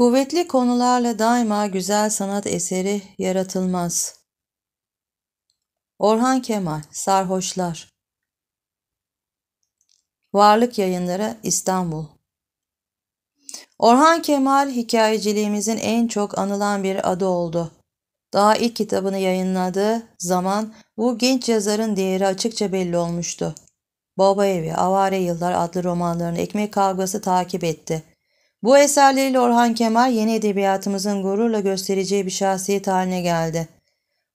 Kuvvetli konularla daima güzel sanat eseri yaratılmaz. Orhan Kemal, Sarhoşlar Varlık Yayınları İstanbul Orhan Kemal hikayeciliğimizin en çok anılan bir adı oldu. Daha ilk kitabını yayınladığı zaman bu genç yazarın değeri açıkça belli olmuştu. Baba Evi, Avare Yıllar adlı romanlarını ekmek kavgası takip etti. Bu eserleriyle Orhan Kemal yeni edebiyatımızın gururla göstereceği bir şahsiyet haline geldi.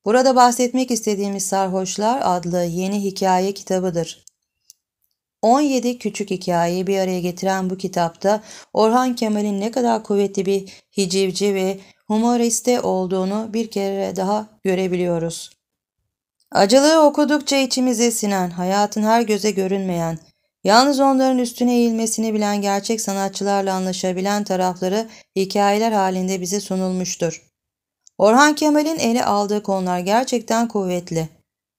Burada bahsetmek istediğimiz Sarhoşlar adlı yeni hikaye kitabıdır. 17 küçük hikayeyi bir araya getiren bu kitapta Orhan Kemal'in ne kadar kuvvetli bir hicivci ve humoriste olduğunu bir kere daha görebiliyoruz. Acılığı okudukça içimize sinen, hayatın her göze görünmeyen, Yalnız onların üstüne eğilmesini bilen gerçek sanatçılarla anlaşabilen tarafları hikayeler halinde bize sunulmuştur. Orhan Kemal'in ele aldığı konular gerçekten kuvvetli.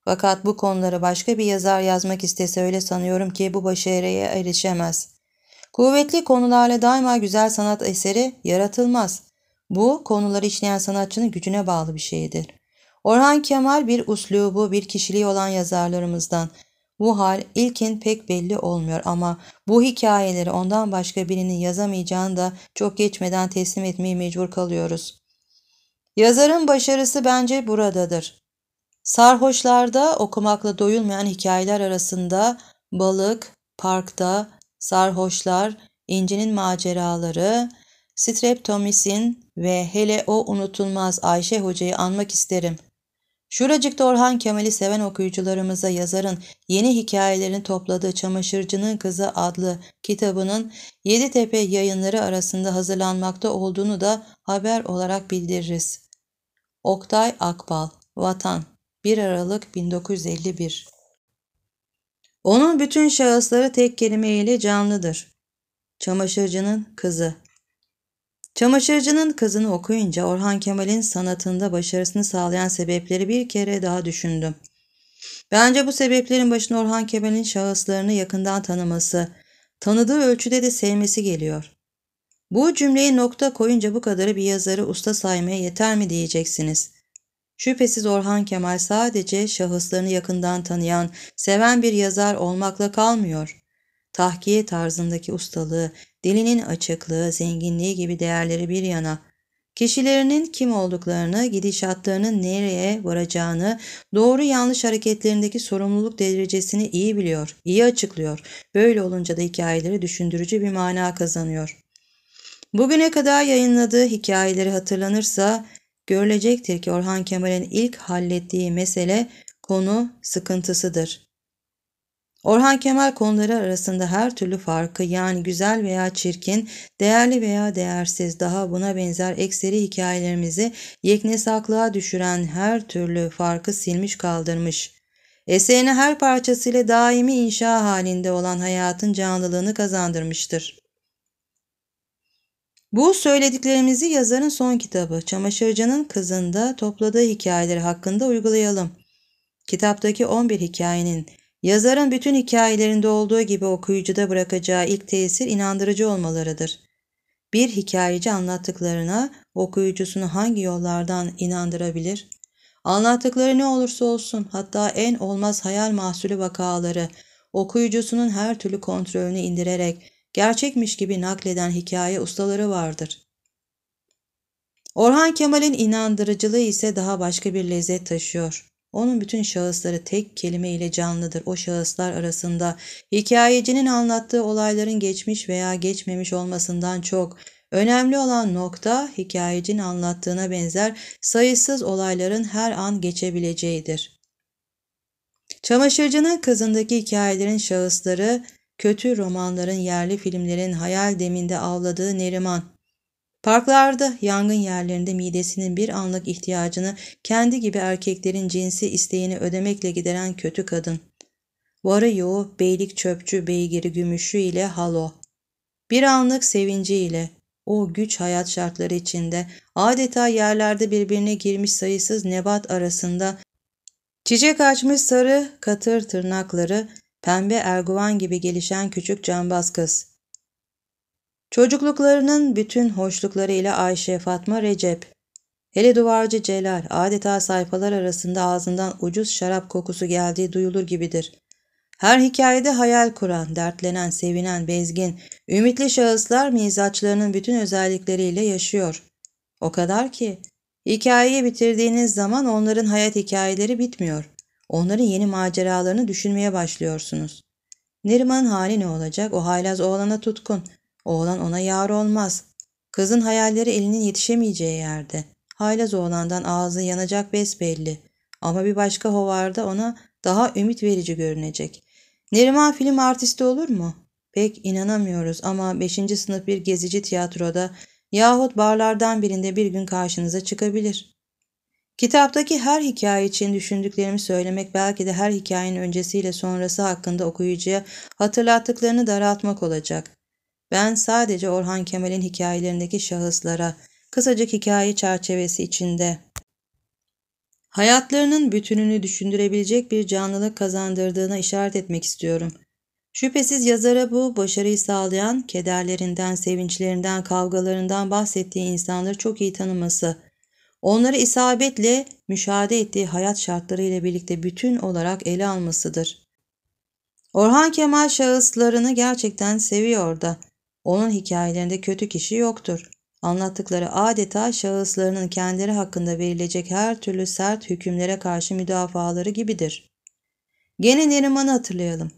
Fakat bu konuları başka bir yazar yazmak istese öyle sanıyorum ki bu başarıya erişemez. Kuvvetli konularla daima güzel sanat eseri yaratılmaz. Bu konuları işleyen sanatçının gücüne bağlı bir şeydir. Orhan Kemal bir uslubu, bir kişiliği olan yazarlarımızdan bu hal ilkin pek belli olmuyor ama bu hikayeleri ondan başka birinin yazamayacağını da çok geçmeden teslim etmeye mecbur kalıyoruz. Yazarın başarısı bence buradadır. Sarhoşlarda okumakla doyulmayan hikayeler arasında balık, parkta, sarhoşlar, incinin maceraları, streptomisin ve hele o unutulmaz Ayşe Hoca'yı anmak isterim. Şuracıkta Orhan Kemal'i seven okuyucularımıza yazarın yeni hikayelerini topladığı Çamaşırcının Kızı adlı kitabının Yeditepe yayınları arasında hazırlanmakta olduğunu da haber olarak bildiririz. Oktay Akbal, Vatan, 1 Aralık 1951 Onun bütün şahısları tek kelimeyle canlıdır. Çamaşırcının Kızı Çamaşırcının kızını okuyunca Orhan Kemal'in sanatında başarısını sağlayan sebepleri bir kere daha düşündüm. Bence bu sebeplerin başına Orhan Kemal'in şahıslarını yakından tanıması, tanıdığı ölçüde de sevmesi geliyor. Bu cümleyi nokta koyunca bu kadarı bir yazarı usta saymaya yeter mi diyeceksiniz. Şüphesiz Orhan Kemal sadece şahıslarını yakından tanıyan, seven bir yazar olmakla kalmıyor. Tahkiye tarzındaki ustalığı, dilinin açıklığı, zenginliği gibi değerleri bir yana, kişilerinin kim olduklarını, gidişatlarının nereye varacağını, doğru yanlış hareketlerindeki sorumluluk derecesini iyi biliyor, iyi açıklıyor. Böyle olunca da hikayeleri düşündürücü bir mana kazanıyor. Bugüne kadar yayınladığı hikayeleri hatırlanırsa görülecektir ki Orhan Kemal'in ilk hallettiği mesele konu sıkıntısıdır. Orhan Kemal konuları arasında her türlü farkı yani güzel veya çirkin, değerli veya değersiz daha buna benzer ekseri hikayelerimizi yeknesaklığa düşüren her türlü farkı silmiş kaldırmış. Eserini her parçasıyla daimi inşa halinde olan hayatın canlılığını kazandırmıştır. Bu söylediklerimizi yazarın son kitabı Çamaşırcının Kızında topladığı hikayeleri hakkında uygulayalım. Kitaptaki 11 hikayenin Yazarın bütün hikayelerinde olduğu gibi okuyucuda bırakacağı ilk tesir inandırıcı olmalarıdır. Bir hikayeci anlattıklarına okuyucusunu hangi yollardan inandırabilir? Anlattıkları ne olursa olsun hatta en olmaz hayal mahsulü vakaları okuyucusunun her türlü kontrolünü indirerek gerçekmiş gibi nakleden hikaye ustaları vardır. Orhan Kemal'in inandırıcılığı ise daha başka bir lezzet taşıyor. Onun bütün şahısları tek kelime ile canlıdır. O şahıslar arasında hikayecinin anlattığı olayların geçmiş veya geçmemiş olmasından çok Önemli olan nokta hikayecinin anlattığına benzer sayısız olayların her an geçebileceğidir. Çamaşırcının kızındaki hikayelerin şahısları kötü romanların yerli filmlerin hayal deminde avladığı Neriman. Parklarda, yangın yerlerinde midesinin bir anlık ihtiyacını kendi gibi erkeklerin cinsi isteğini ödemekle gideren kötü kadın. Varıyo, beylik çöpçü beygiri gümüşü ile halo. Bir anlık sevinciyle, o güç hayat şartları içinde adeta yerlerde birbirine girmiş sayısız nebat arasında çiçek açmış sarı katır tırnakları, pembe erguvan gibi gelişen küçük cambaz kız. Çocukluklarının bütün hoşluklarıyla Ayşe, Fatma, Recep. Hele duvarcı Celal adeta sayfalar arasında ağzından ucuz şarap kokusu geldiği duyulur gibidir. Her hikayede hayal kuran, dertlenen, sevinen, bezgin, ümitli şahıslar mizaçlarının bütün özellikleriyle yaşıyor. O kadar ki hikayeyi bitirdiğiniz zaman onların hayat hikayeleri bitmiyor. Onların yeni maceralarını düşünmeye başlıyorsunuz. Neriman'ın hali ne olacak? O haylaz oğlana tutkun.'' Oğlan ona yar olmaz. Kızın hayalleri elinin yetişemeyeceği yerde. Haylaz oğlandan ağzı yanacak besbelli. Ama bir başka hovarda ona daha ümit verici görünecek. Neriman film artisti olur mu? Pek inanamıyoruz ama beşinci sınıf bir gezici tiyatroda yahut barlardan birinde bir gün karşınıza çıkabilir. Kitaptaki her hikaye için düşündüklerimi söylemek belki de her hikayenin öncesiyle sonrası hakkında okuyucuya hatırlattıklarını daraltmak olacak. Ben sadece Orhan Kemal'in hikayelerindeki şahıslara, kısacık hikaye çerçevesi içinde hayatlarının bütününü düşündürebilecek bir canlılık kazandırdığına işaret etmek istiyorum. Şüphesiz yazara bu başarıyı sağlayan, kederlerinden, sevinçlerinden, kavgalarından bahsettiği insanları çok iyi tanıması, onları isabetle müşahede ettiği hayat şartlarıyla birlikte bütün olarak ele almasıdır. Orhan Kemal şahıslarını gerçekten seviyor da onun hikayelerinde kötü kişi yoktur. Anlattıkları adeta şahıslarının kendileri hakkında verilecek her türlü sert hükümlere karşı müdafaaları gibidir. Gene Neriman'ı hatırlayalım.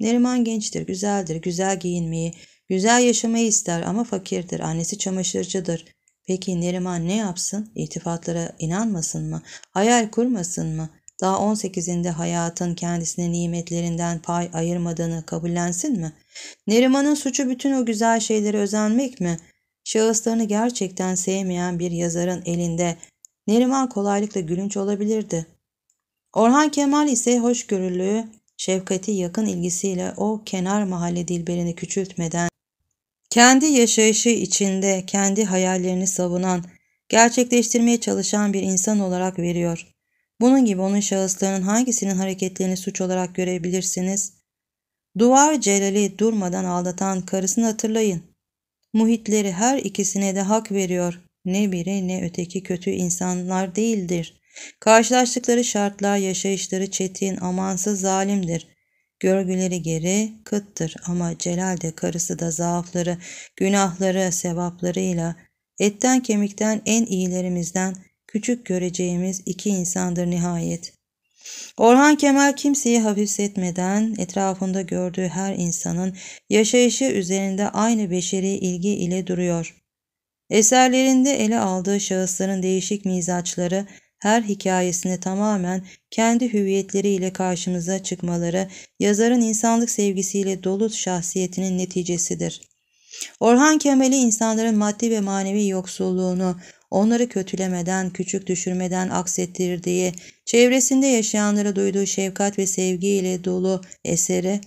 Neriman gençtir, güzeldir, güzel giyinmeyi, güzel yaşamayı ister ama fakirdir, annesi çamaşırcıdır. Peki Neriman ne yapsın? İltifatlara inanmasın mı? Hayal kurmasın mı? daha 18'inde hayatın kendisine nimetlerinden pay ayırmadığını kabullensin mi? Neriman'ın suçu bütün o güzel şeyleri özenmek mi? Şahıslarını gerçekten sevmeyen bir yazarın elinde Neriman kolaylıkla gülünç olabilirdi. Orhan Kemal ise hoşgörülü, şefkati yakın ilgisiyle o kenar mahalle dilberini küçültmeden, kendi yaşayışı içinde kendi hayallerini savunan, gerçekleştirmeye çalışan bir insan olarak veriyor. Bunun gibi onun şahıslarının hangisinin hareketlerini suç olarak görebilirsiniz? Duvar Celal'i durmadan aldatan karısını hatırlayın. Muhitleri her ikisine de hak veriyor. Ne biri ne öteki kötü insanlar değildir. Karşılaştıkları şartlar, yaşayışları çetin, amansız, zalimdir. Görgüleri geri, kıttır ama Celal de karısı da zaafları, günahları, sevaplarıyla etten kemikten en iyilerimizden küçük göreceğimiz iki insandır nihayet. Orhan Kemal kimseyi hafifsetmeden etrafında gördüğü her insanın yaşayışı üzerinde aynı beşeri ilgi ile duruyor. Eserlerinde ele aldığı şahısların değişik mizaçları her hikayesini tamamen kendi hüviyetleriyle karşımıza çıkmaları yazarın insanlık sevgisiyle dolu şahsiyetinin neticesidir. Orhan Kemal'i insanların maddi ve manevi yoksulluğunu, onları kötülemeden, küçük düşürmeden aksettirdiği, çevresinde yaşayanlara duyduğu şefkat ve sevgiyle dolu eseri,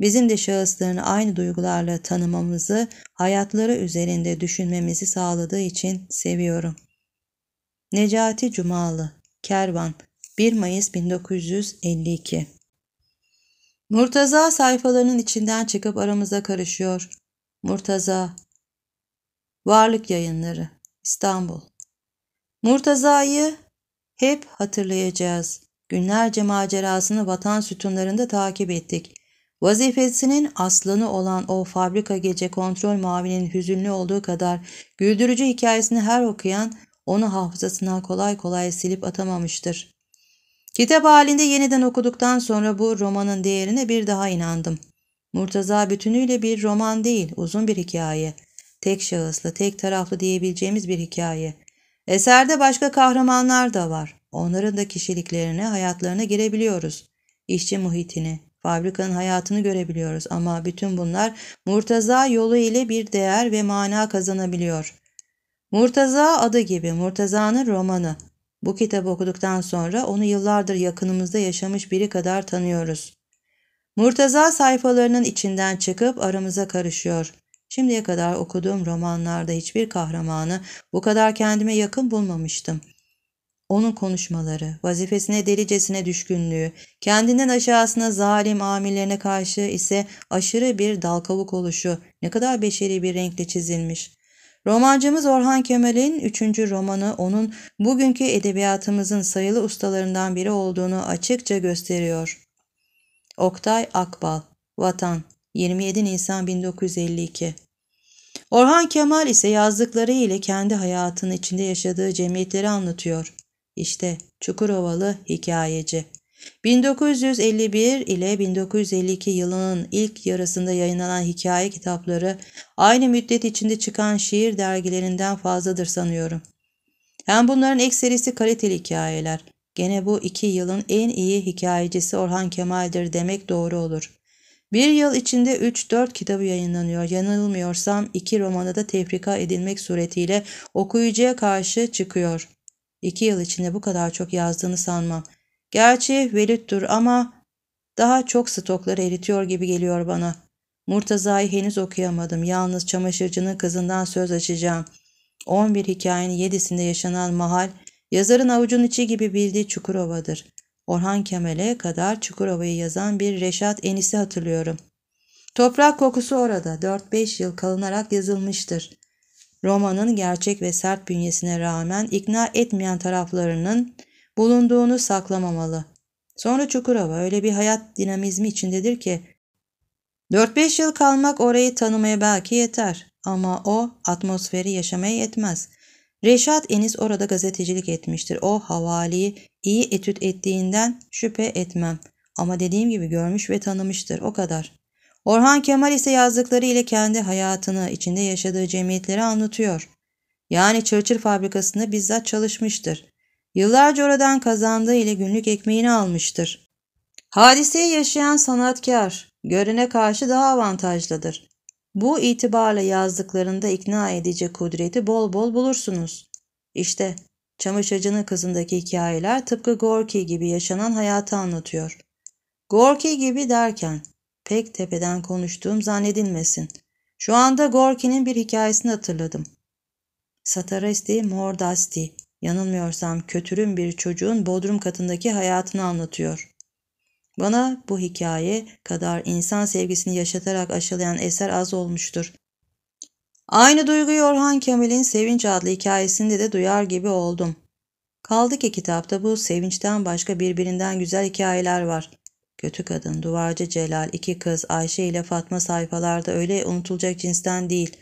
bizim de şahıslarını aynı duygularla tanımamızı, hayatları üzerinde düşünmemizi sağladığı için seviyorum. Necati Cumalı, Kervan, 1 Mayıs 1952 Murtaza sayfalarının içinden çıkıp aramıza karışıyor. Murtaza Varlık Yayınları İstanbul. Murtaza'yı hep hatırlayacağız. Günlerce macerasını vatan sütunlarında takip ettik. Vazifesinin aslanı olan o fabrika gece kontrol mavinin hüzünlü olduğu kadar güldürücü hikayesini her okuyan onu hafızasına kolay kolay silip atamamıştır. Kitap halinde yeniden okuduktan sonra bu romanın değerine bir daha inandım. Murtaza bütünüyle bir roman değil, uzun bir hikaye. Tek şahıslı, tek taraflı diyebileceğimiz bir hikaye. Eserde başka kahramanlar da var. Onların da kişiliklerine, hayatlarına girebiliyoruz. İşçi muhitini, fabrikanın hayatını görebiliyoruz ama bütün bunlar Murtaza yolu ile bir değer ve mana kazanabiliyor. Murtaza adı gibi Murtaza'nın romanı. Bu kitabı okuduktan sonra onu yıllardır yakınımızda yaşamış biri kadar tanıyoruz. Murtaza sayfalarının içinden çıkıp aramıza karışıyor. Şimdiye kadar okuduğum romanlarda hiçbir kahramanı bu kadar kendime yakın bulmamıştım. Onun konuşmaları, vazifesine delicesine düşkünlüğü, kendinden aşağısına zalim amirlerine karşı ise aşırı bir dalkavuk oluşu ne kadar beşeri bir renkle çizilmiş. Romancımız Orhan Kemal'in üçüncü romanı onun bugünkü edebiyatımızın sayılı ustalarından biri olduğunu açıkça gösteriyor. Oktay Akbal, Vatan, 27 Nisan 1952 Orhan Kemal ise yazdıkları ile kendi hayatının içinde yaşadığı cemiyetleri anlatıyor. İşte Çukurovalı hikayeci. 1951 ile 1952 yılının ilk yarısında yayınlanan hikaye kitapları aynı müddet içinde çıkan şiir dergilerinden fazladır sanıyorum. Hem bunların ekserisi kaliteli hikayeler. Gene bu iki yılın en iyi hikayecisi Orhan Kemal'dir demek doğru olur. Bir yıl içinde 3-4 kitabı yayınlanıyor. Yanılmıyorsam iki romanı da tefrika edilmek suretiyle okuyucuya karşı çıkıyor. İki yıl içinde bu kadar çok yazdığını sanmam. Gerçi velüttür ama daha çok stokları eritiyor gibi geliyor bana. Murtaza'yı henüz okuyamadım. Yalnız çamaşırcının kızından söz açacağım. 11 hikayenin 7'sinde yaşanan mahal, yazarın avucun içi gibi bildiği Çukurova'dır. Orhan Kemal'e kadar Çukurova'yı yazan bir Reşat Enis'i hatırlıyorum. Toprak kokusu orada 4-5 yıl kalınarak yazılmıştır. Romanın gerçek ve sert bünyesine rağmen ikna etmeyen taraflarının bulunduğunu saklamamalı. Sonra Çukurova öyle bir hayat dinamizmi içindedir ki 4-5 yıl kalmak orayı tanımaya belki yeter ama o atmosferi yaşamaya yetmez. Reşat Enis orada gazetecilik etmiştir. O havali İyi etüt ettiğinden şüphe etmem. Ama dediğim gibi görmüş ve tanımıştır o kadar. Orhan Kemal ise yazdıkları ile kendi hayatını, içinde yaşadığı cemiyetleri anlatıyor. Yani çırçır fabrikasında bizzat çalışmıştır. Yıllarca oradan kazandığı ile günlük ekmeğini almıştır. Hadiseyi yaşayan sanatkar, görüne karşı daha avantajlıdır. Bu itibarla yazdıklarında ikna edici kudreti bol bol bulursunuz. İşte Çamaşırcının kızındaki hikayeler tıpkı Gorki gibi yaşanan hayatı anlatıyor. Gorki gibi derken pek tepeden konuştuğum zannedilmesin. Şu anda Gorki'nin bir hikayesini hatırladım. Sataresti Mordasti, yanılmıyorsam kötürüm bir çocuğun bodrum katındaki hayatını anlatıyor. Bana bu hikaye kadar insan sevgisini yaşatarak aşılayan eser az olmuştur. Aynı duyguyu Orhan Kemal'in Sevinç adlı hikayesinde de duyar gibi oldum. Kaldı ki kitapta bu sevinçten başka birbirinden güzel hikayeler var. Kötü kadın, duvarcı Celal, iki kız, Ayşe ile Fatma sayfalarda öyle unutulacak cinsten değil.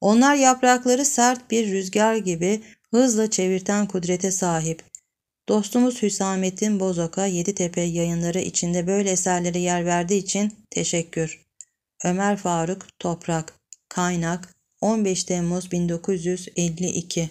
Onlar yaprakları sert bir rüzgar gibi hızla çevirten kudrete sahip. Dostumuz Hüsamettin Bozok'a Yeditepe yayınları içinde böyle eserlere yer verdiği için teşekkür. Ömer Faruk Toprak Kaynak 15 Temmuz 1952